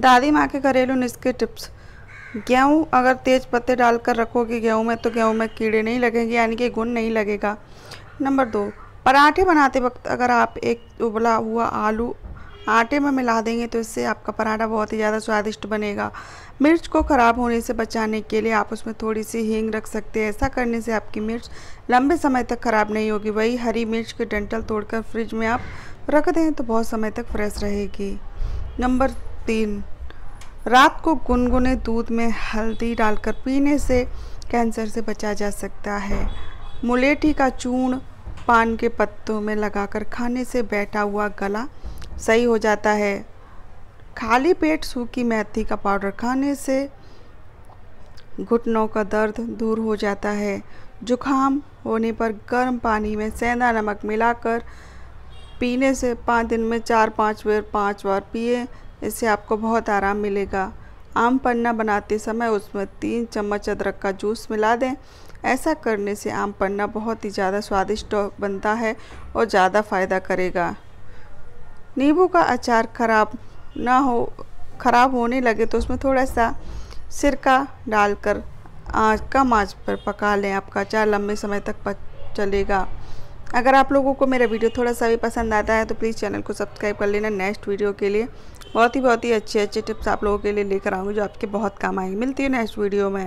दादी माँ के घरेलू नुस्खे टिप्स गेहूँ अगर तेज पत्ते डालकर रखोगे गेहूँ में तो गेहूँ में कीड़े नहीं लगेंगे यानी कि गुण नहीं लगेगा नंबर दो पराठे बनाते वक्त अगर आप एक उबला हुआ आलू आटे में मिला देंगे तो इससे आपका पराठा बहुत ही ज़्यादा स्वादिष्ट बनेगा मिर्च को ख़राब होने से बचाने के लिए आप उसमें थोड़ी सी हींग रख सकते हैं ऐसा करने से आपकी मिर्च लंबे समय तक ख़राब नहीं होगी वही हरी मिर्च के डंटल तोड़कर फ्रिज में आप रख दें तो बहुत समय तक फ्रेश रहेगी नंबर तीन रात को गुनगुने दूध में हल्दी डालकर पीने से कैंसर से बचा जा सकता है मुलेठी का चूर्ण पान के पत्तों में लगाकर खाने से बैठा हुआ गला सही हो जाता है खाली पेट सूखी मेथी का पाउडर खाने से घुटनों का दर्द दूर हो जाता है जुखाम होने पर गर्म पानी में सेंधा नमक मिलाकर पीने से पाँच दिन में चार पाँच बार पाँच बार पिए इससे आपको बहुत आराम मिलेगा आम पन्ना बनाते समय उसमें तीन चम्मच अदरक का जूस मिला दें ऐसा करने से आम पन्ना बहुत ही ज़्यादा स्वादिष्ट बनता है और ज़्यादा फ़ायदा करेगा नींबू का अचार खराब ना हो खराब होने लगे तो उसमें थोड़ा सा सिरका डालकर आँच कम आँच पर पका लें आपका अचार लंबे समय तक चलेगा अगर आप लोगों को मेरा वीडियो थोड़ा सा भी पसंद आता है तो प्लीज़ चैनल को सब्सक्राइब कर लेना नेक्स्ट वीडियो के लिए बहुत ही बहुत ही अच्छे अच्छे टिप्स आप लोगों के लिए लेकर आऊँगी जो आपके बहुत काम आएंगे मिलती है नेक्स्ट वीडियो में